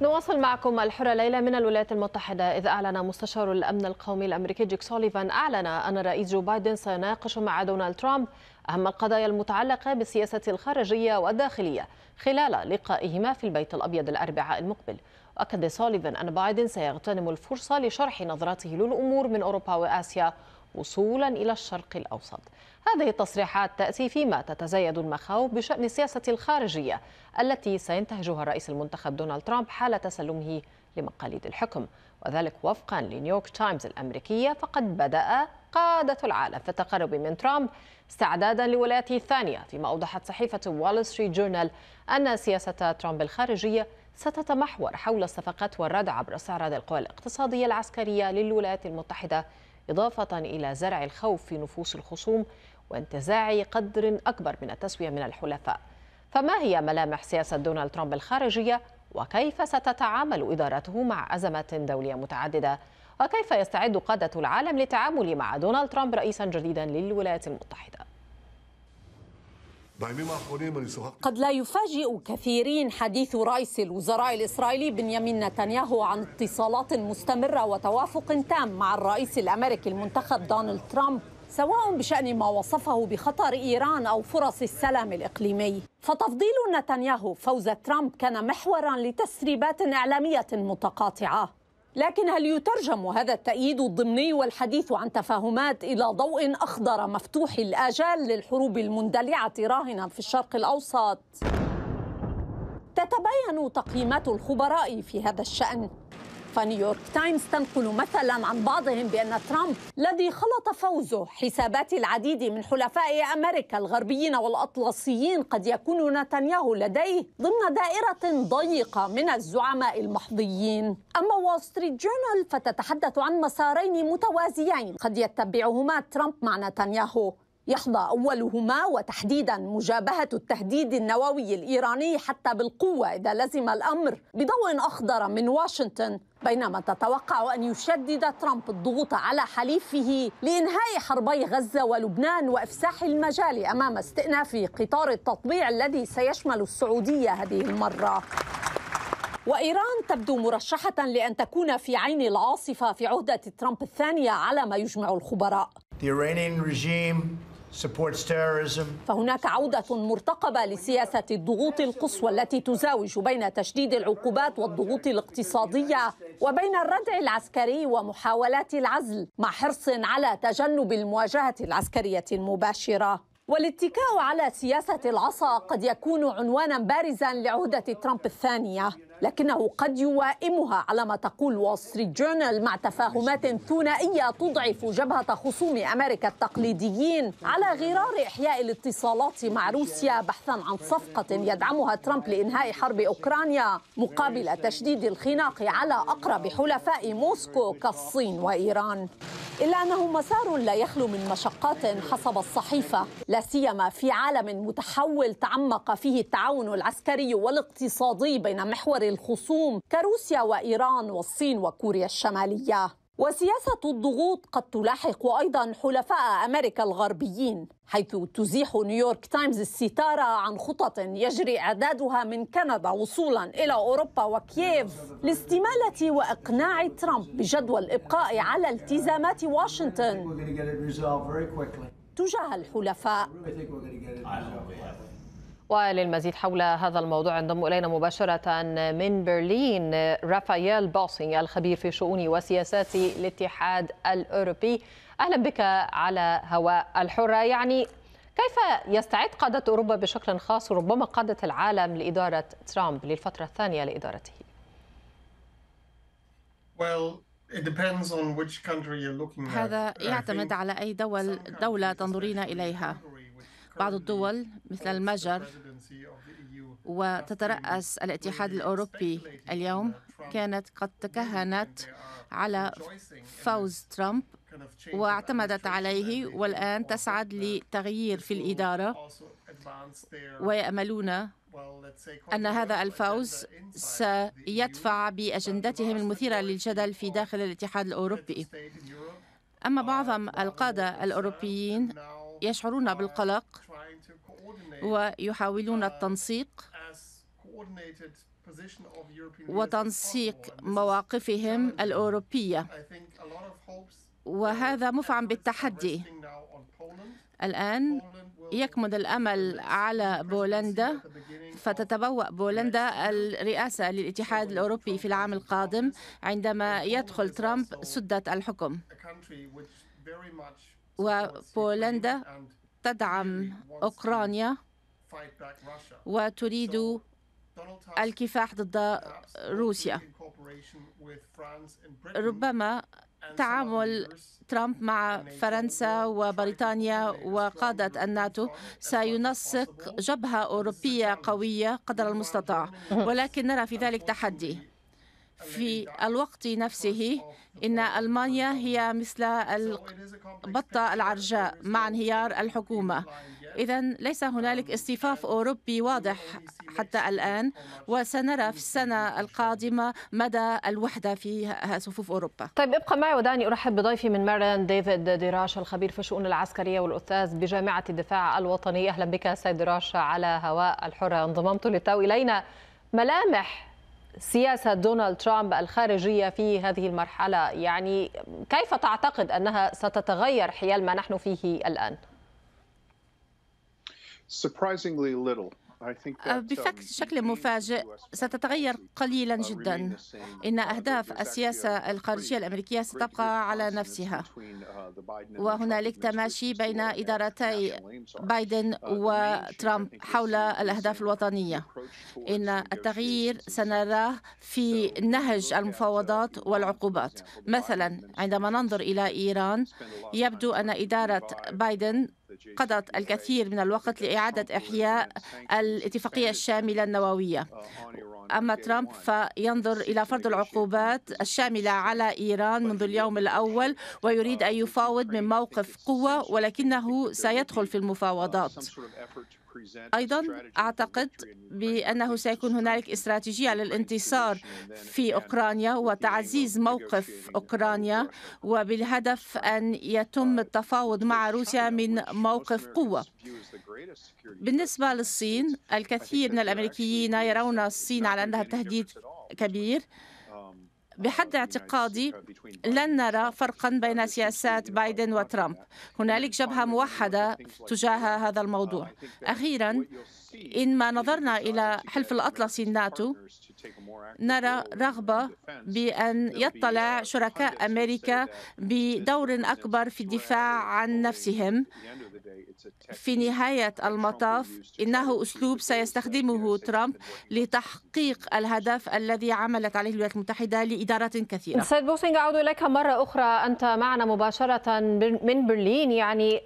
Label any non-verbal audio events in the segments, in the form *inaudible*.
نواصل معكم الحرة ليلى من الولايات المتحدة إذ أعلن مستشار الأمن القومي الأمريكي جيك سوليفان أعلن أن الرئيس جو بايدن سيناقش مع دونالد ترامب أهم القضايا المتعلقة بالسياسة الخارجية والداخلية خلال لقائهما في البيت الأبيض الأربعاء المقبل وأكد سوليفان أن بايدن سيغتنم الفرصة لشرح نظرته للأمور من أوروبا وآسيا وصولا إلى الشرق الأوسط هذه التصريحات تأتي فيما تتزايد المخاوف بشأن السياسة الخارجية التي سينتهجها الرئيس المنتخب دونالد ترامب حال تسلمه لمقاليد الحكم وذلك وفقا لنيويورك تايمز الأمريكية فقد بدأ قادة العالم في التقرب من ترامب استعدادا لولايته الثانية فيما أوضحت صحيفة وول ستريت جورنال أن سياسة ترامب الخارجية ستتمحور حول الصفقات والردع عبر استعراض القوى الاقتصادية العسكرية للولايات المتحدة إضافة إلى زرع الخوف في نفوس الخصوم وانتزاع قدر أكبر من التسوية من الحلفاء فما هي ملامح سياسة دونالد ترامب الخارجية وكيف ستتعامل إدارته مع أزمة دولية متعددة وكيف يستعد قادة العالم للتعامل مع دونالد ترامب رئيسا جديدا للولايات المتحدة قد لا يفاجئ كثيرين حديث رئيس الوزراء الإسرائيلي بنيامين نتنياهو عن اتصالات مستمرة وتوافق تام مع الرئيس الأمريكي المنتخب دونالد ترامب سواء بشأن ما وصفه بخطر إيران أو فرص السلام الإقليمي فتفضيل نتنياهو فوز ترامب كان محورا لتسريبات إعلامية متقاطعة لكن هل يترجم هذا التأييد الضمني والحديث عن تفاهمات إلى ضوء أخضر مفتوح الآجال للحروب المندلعة راهنا في الشرق الأوسط؟ تتباين تقييمات الخبراء في هذا الشأن نيويورك تايمز تنقل مثلا عن بعضهم بأن ترامب الذي خلط فوزه حسابات العديد من حلفاء أمريكا الغربيين والأطلسيين قد يكون نتنياهو لديه ضمن دائرة ضيقة من الزعماء المحظيين أما وول ستريت جورنال فتتحدث عن مسارين متوازيين قد يتبعهما ترامب مع نتنياهو يحظى أولهما وتحديدا مجابهة التهديد النووي الإيراني حتى بالقوة إذا لزم الأمر بضوء أخضر من واشنطن بينما تتوقع أن يشدد ترامب الضغوط على حليفه لإنهاء حربي غزة ولبنان وإفساح المجال أمام استئناف قطار التطبيع الذي سيشمل السعودية هذه المرة وإيران تبدو مرشحة لأن تكون في عين العاصفة في عهدة ترامب الثانية على ما يجمع الخبراء The Iranian regime فهناك عودة مرتقبة لسياسة الضغوط القصوى التي تزاوج بين تشديد العقوبات والضغوط الاقتصادية وبين الردع العسكري ومحاولات العزل مع حرص على تجنب المواجهة العسكرية المباشرة والاتكاء على سياسة العصا قد يكون عنوانا بارزا لعهدة ترامب الثانية لكنه قد يوائمها على ما تقول وول ستريت جورنال مع تفاهمات ثنائيه تضعف جبهه خصوم امريكا التقليديين على غرار احياء الاتصالات مع روسيا بحثا عن صفقه يدعمها ترامب لانهاء حرب اوكرانيا مقابل تشديد الخناق على اقرب حلفاء موسكو كالصين وايران إلا أنه مسار لا يخلو من مشقات حسب الصحيفة لا سيما في عالم متحول تعمق فيه التعاون العسكري والاقتصادي بين محور الخصوم كروسيا وإيران والصين وكوريا الشمالية وسياسة الضغوط قد تلاحق أيضا حلفاء أمريكا الغربيين حيث تزيح نيويورك تايمز الستارة عن خطط يجري إعدادها من كندا وصولا إلى أوروبا وكييف لاستمالة وإقناع ترامب بجدوى الإبقاء على التزامات واشنطن تجاه الحلفاء وللمزيد حول هذا الموضوع انضم الينا مباشره من برلين رافائيل باسينج الخبير في شؤون وسياسات الاتحاد الاوروبي اهلا بك على هواء الحره يعني كيف يستعد قاده اوروبا بشكل خاص وربما قاده العالم لاداره ترامب للفتره الثانيه لادارته؟ well. هذا يعتمد على أي دول دولة تنظرين إليها بعض الدول مثل المجر وتترأس الاتحاد الأوروبي اليوم كانت قد تكهنت على فوز ترامب واعتمدت عليه والآن تسعد لتغيير في الإدارة ويأملون أن هذا الفوز سيدفع بأجندتهم المثيرة للجدل في داخل الاتحاد الأوروبي أما بعض القادة الأوروبيين يشعرون بالقلق ويحاولون التنسيق وتنسيق مواقفهم الأوروبية وهذا مفعم بالتحدي الآن يكمن الأمل على بولندا فتتبوأ بولندا الرئاسة للاتحاد الأوروبي في العام القادم عندما يدخل ترامب سدة الحكم وبولندا تدعم أوكرانيا وتريد الكفاح ضد روسيا ربما تعامل ترامب مع فرنسا وبريطانيا وقادة الناتو سينسق جبهة أوروبية قوية قدر المستطاع ولكن نرى في ذلك تحدي في الوقت نفسه إن ألمانيا هي مثل البطة العرجاء مع انهيار الحكومة إذا ليس هنالك اصطفاف أوروبي واضح حتى الآن وسنرى في السنة القادمة مدى الوحدة في صفوف أوروبا طيب ابقى معي ودعني أرحب بضيفي من ميرلاند ديفيد دراش الخبير في الشؤون العسكرية والأستاذ بجامعة الدفاع الوطني أهلا بك سيد دراش على هواء الحرة انضممت للتو إلينا ملامح سياسة دونالد ترامب الخارجية في هذه المرحلة يعني كيف تعتقد أنها ستتغير حيال ما نحن فيه الآن؟ أه، بشكل um, مفاجئ ستتغير قليلا uh, جدا إن أهداف السياسة الخارجية الأمريكية ستبقى على نفسها uh, وهنالك تماشي بين إدارتي بايدن uh, وترامب حول الأهداف الوطنية إن التغيير سنراه في نهج المفاوضات والعقوبات مثلا عندما ننظر إلى إيران يبدو أن إدارة بايدن قضت الكثير من الوقت لإعادة إحياء الاتفاقية الشاملة النووية أما ترامب فينظر إلى فرض العقوبات الشاملة على إيران منذ اليوم الأول ويريد أن يفاوض من موقف قوة ولكنه سيدخل في المفاوضات أيضا أعتقد بأنه سيكون هنالك استراتيجية للانتصار في أوكرانيا وتعزيز موقف أوكرانيا وبالهدف uh, أن يتم uh, التفاوض مع روسيا من موقف قوة بالنسبة للصين الكثير من الأمريكيين يرون الصين على أنها تهديد كبير بحد اعتقادي لن نرى فرقا بين سياسات بايدن وترامب هنالك جبهة موحدة تجاه هذا الموضوع أخيرا إن ما نظرنا إلى حلف الأطلسي الناتو نرى رغبة بأن يطلع شركاء أمريكا بدور أكبر في الدفاع عن نفسهم في نهاية المطاف إنه أسلوب سيستخدمه ترامب لتحقيق الهدف الذي عملت عليه الولايات المتحدة لإدارات كثيرة سيد بوسينغ أعود إليك مرة أخرى أنت معنا مباشرة من برلين يعني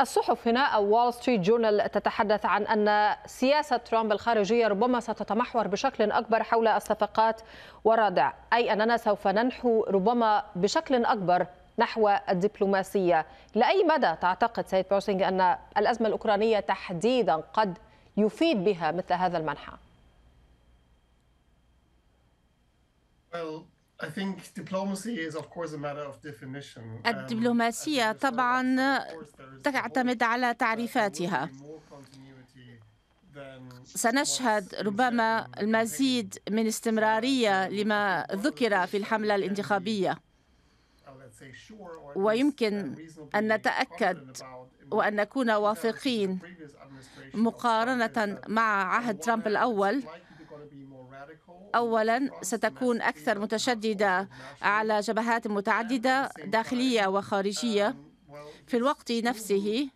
الصحف هنا أو وول ستريت جورنال تتحدث عن أن سياسة ترامب الخارجية ربما ستتمحور بشكل أكبر حول الصفقات والردع أي أننا سوف ننحو ربما بشكل أكبر نحو الدبلوماسية لأي مدى تعتقد سيد بوسينج أن الأزمة الأوكرانية تحديدا قد يفيد بها مثل هذا المنحى؟ um, الدبلوماسية طبعا تعتمد على تعريفاتها سنشهد ربما المزيد من استمرارية لما ذكر في الحملة الانتخابية ويمكن أن نتأكد وأن نكون واثقين مقارنة مع عهد ترامب الأول اولا ستكون اكثر متشدده على جبهات متعدده داخليه وخارجيه في الوقت نفسه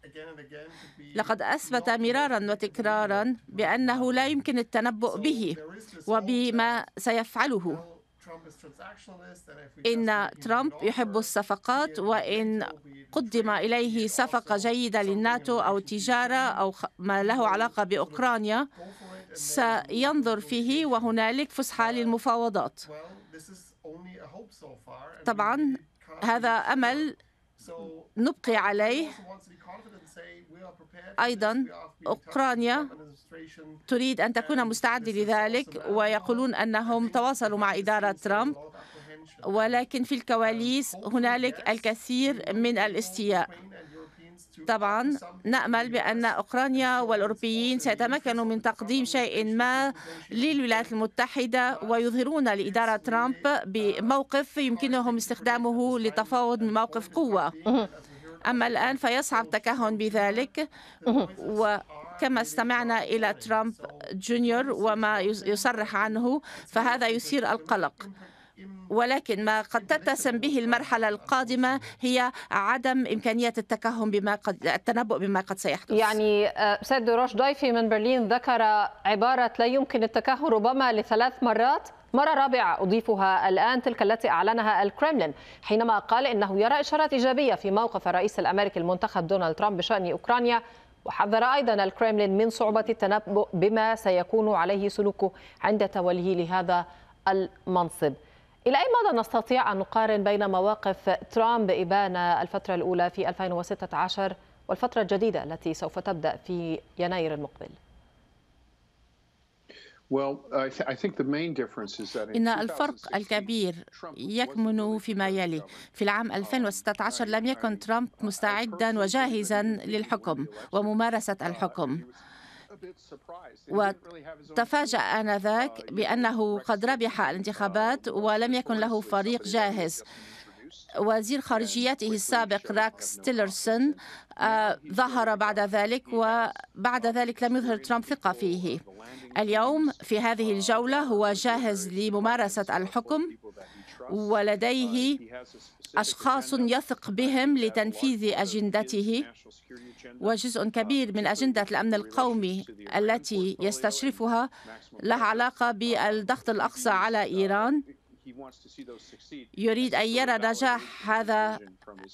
لقد اثبت مرارا وتكرارا بانه لا يمكن التنبؤ به وبما سيفعله إن ترامب يحب الصفقات وإن قدم إليه صفقة جيدة للناتو أو تجارة أو ما له علاقة بأوكرانيا سينظر فيه وهنالك فسحة uh, للمفاوضات طبعا هذا أمل نبقي عليه أيضا أوكرانيا تريد أن تكون مستعدة لذلك ويقولون أنهم تواصلوا مع إدارة ترامب ولكن في الكواليس هنالك الكثير من الاستياء طبعا نأمل بأن أوكرانيا والأوروبيين سيتمكنوا من تقديم شيء ما للولايات المتحدة ويظهرون لإدارة ترامب بموقف يمكنهم استخدامه للتفاوض من موقف قوة أما الآن فيصعب التكهن بذلك وكما استمعنا إلى ترامب جونيور وما يصرح عنه فهذا يثير القلق ولكن ما قد تتسم به المرحلة القادمة هي عدم إمكانية التكهن بما قد التنبؤ بما قد سيحدث يعني آه، سيد روش ضيفي من برلين ذكر عبارة لا يمكن التكهن ربما لثلاث مرات مرة رابعة أضيفها الآن تلك التي أعلنها الكرملين حينما قال إنه يرى إشارات إيجابية في موقف الرئيس الأمريكي المنتخب دونالد ترامب بشأن أوكرانيا وحذر أيضا الكرملين من صعوبة التنبؤ بما سيكون عليه سلوكه عند توليه لهذا المنصب إلى أي مدى نستطيع أن نقارن بين مواقف ترامب إبانة الفترة الأولى في 2016 والفترة الجديدة التي سوف تبدأ في يناير المقبل؟ إن الفرق الكبير يكمن فيما يلي في العام 2016 لم يكن ترامب مستعدا وجاهزا للحكم وممارسة الحكم وتفاجأ آنذاك uh, بأنه قد ربح uh, الانتخابات ولم يكن له فريق جاهز وزير خارجيته السابق راكس تيلرسون آه، ظهر بعد ذلك وبعد ذلك لم يظهر ترامب ثقة فيه اليوم في هذه الجولة هو جاهز لممارسة الحكم ولديه أشخاص يثق بهم لتنفيذ أجندته وجزء كبير من أجندة الأمن القومي التي يستشرفها لها علاقة بالضغط الأقصى على إيران يريد أن يرى نجاح هذا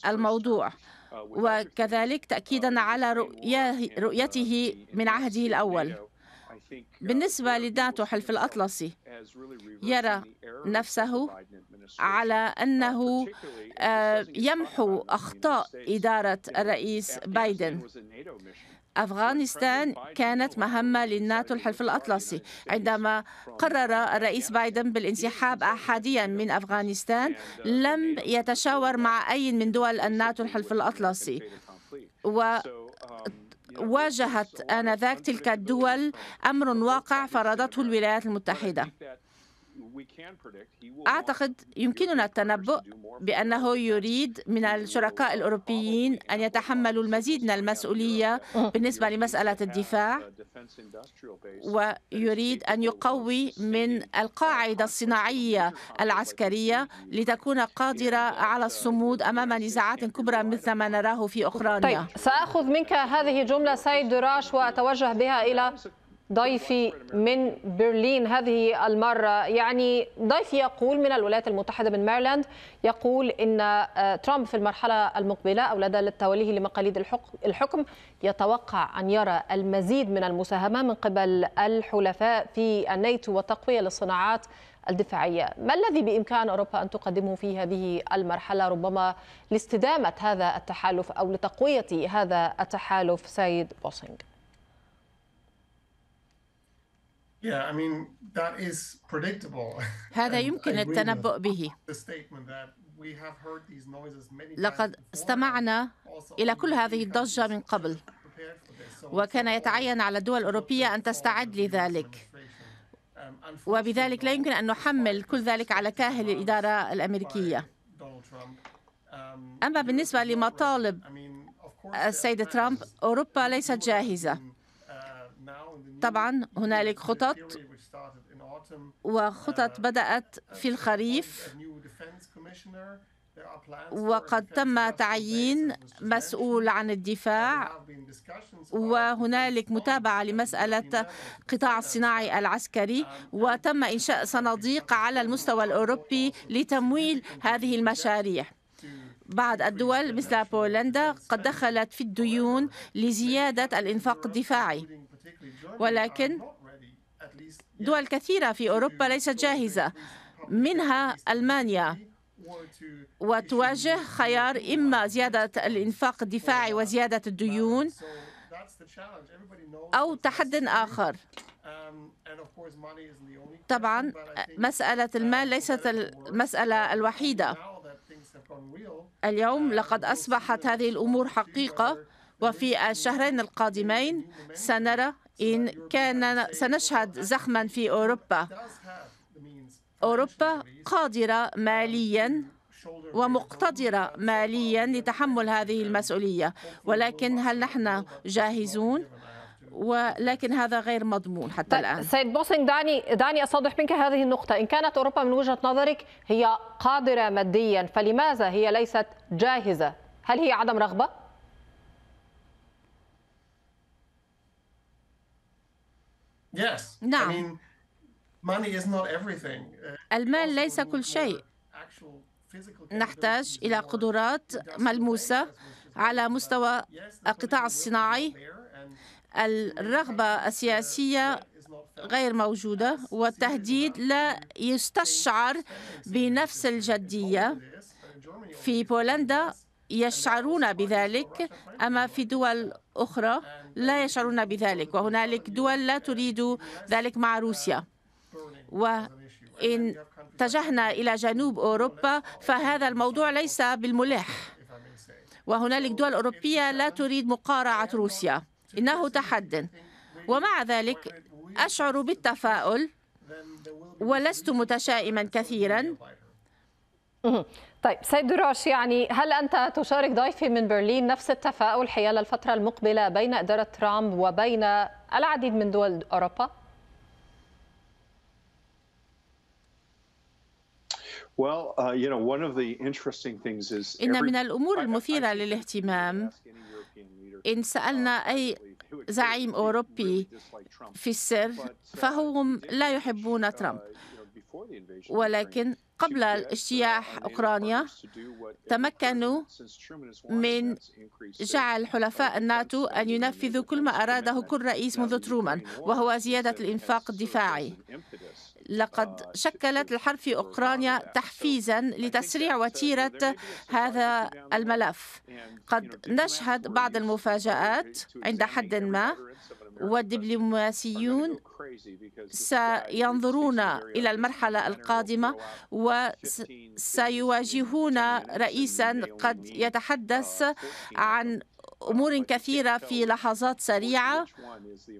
الموضوع uh, وكذلك تأكيدا uh, على uh, رؤيته من عهده الأول بالنسبة لناتو حلف الأطلسي يرى نفسه على أنه آه، يمحو أخطاء إدارة الرئيس بايدن أفغانستان كانت مهمة للناتو الحلف الأطلسي عندما قرر الرئيس بايدن بالانسحاب أحاديا من أفغانستان لم يتشاور مع أي من دول الناتو الحلف الأطلسي و واجهت آنذاك تلك الدول أمر واقع فرضته الولايات المتحدة أعتقد يمكننا التنبؤ بأنه يريد من الشركاء الأوروبيين أن يتحملوا المزيد من المسؤولية بالنسبة لمسألة uh, الدفاع ويريد أن يقوي من القاعدة الصناعية العسكرية لتكون uh, قادرة uh, على الصمود أمام نزاعات كبرى مثل ما نراه في أوكرانيا طيب سأخذ منك هذه الجملة سيد دراش وأتوجه بها إلى ضيفي من برلين هذه المرة يعني ضيفي يقول من الولايات المتحدة من ميرلاند يقول أن آه، ترامب في المرحلة المقبلة أو لدى التواليه لمقاليد الحكم يتوقع أن يرى المزيد من المساهمة من قبل الحلفاء في الناتو وتقوية للصناعات الدفاعية ما الذي بإمكان أوروبا أن تقدمه في هذه المرحلة ربما لاستدامة هذا التحالف أو لتقوية هذا التحالف سيد بوسينغ *laughs* هذا يمكن التنبؤ به لقد استمعنا إلى كل هذه الضجة من قبل وكان يتعين على الدول الأوروبية أن تستعد لذلك وبذلك لا يمكن أن نحمل كل ذلك على كاهل الإدارة الأمريكية um, أما بالنسبة لمطالب السيد ترامب أوروبا ليست جاهزة طبعا هنالك خطط وخطط بدأت في الخريف وقد تم تعيين مسؤول عن الدفاع وهنالك متابعة لمسألة قطاع الصناعي العسكري وتم إنشاء صناديق على المستوى الأوروبي لتمويل هذه المشاريع بعض الدول مثل بولندا قد دخلت في الديون لزيادة الإنفاق الدفاعي ولكن دول كثيرة في أوروبا ليست جاهزة منها ألمانيا وتواجه خيار إما زيادة الإنفاق الدفاعي وزيادة الديون أو تحد آخر طبعا مسألة المال ليست المسألة الوحيدة اليوم لقد أصبحت هذه الأمور حقيقة وفي الشهرين القادمين سنرى إن كان سنشهد زخما في أوروبا أوروبا قادرة ماليا ومقتدرة ماليا لتحمل هذه المسؤولية ولكن هل نحن جاهزون؟ ولكن هذا غير مضمون حتى طيب الان سيد بوسينغ دعني دعني اصادح منك هذه النقطه ان كانت اوروبا من وجهه نظرك هي قادره ماديا فلماذا هي ليست جاهزه هل هي عدم رغبه نعم. Uh, المال ليس كل شيء. نحتاج إلى قدرات ملموسة على مستوى القطاع الصناعي الرغبة uh, السياسية غير موجودة والتهديد لا يستشعر بنفس الجدية في بولندا يشعرون بذلك أما في دول أخرى لا يشعرون بذلك وهنالك دول لا تريد ذلك مع روسيا وإن اتجهنا إلى جنوب أوروبا فهذا الموضوع ليس بالملح وهنالك دول أوروبية لا تريد مقارعة روسيا إنه تحد ومع ذلك أشعر بالتفاؤل ولست متشائما كثيرا طيب سيد دراش يعني هل أنت تشارك ضيفي من برلين نفس التفاؤل حيال الفترة المقبلة بين إدارة ترامب وبين العديد من دول أوروبا؟ uh, إن من الأمور المثيرة للاهتمام إن سألنا uh, أي زعيم أوروبي في السر uh, فهم لا يحبون ترامب ولكن قبل اجتياح أوكرانيا تمكنوا من جعل حلفاء الناتو أن ينفذوا كل ما أراده كل رئيس منذ ترومان وهو زيادة الإنفاق الدفاعي لقد شكلت الحرب في أوكرانيا تحفيزا لتسريع وتيرة هذا الملف قد نشهد بعض المفاجآت عند حد ما والدبلوماسيون سينظرون إلى المرحلة القادمة وسيواجهون رئيسا قد يتحدث uh, عن أمور كثيرة في لحظات سريعة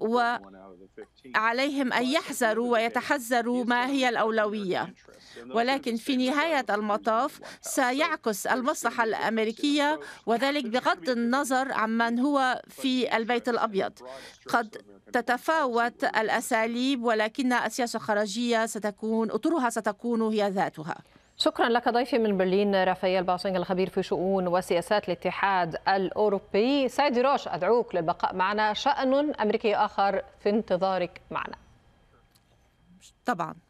وعليهم أن يحذروا ويتحذروا ما هي الأولوية ولكن في نهاية المطاف سيعكس المصلحة الأمريكية وذلك بغض النظر عمن هو في البيت الأبيض قد تتفاوت الأساليب ولكن السياسة الخارجية ستكون أطرها ستكون هي ذاتها شكرا لك ضيفي من برلين رافائيل باوسينج الخبير في شؤون وسياسات الاتحاد الاوروبي سيد روش ادعوك للبقاء معنا شان امريكي اخر في انتظارك معنا طبعا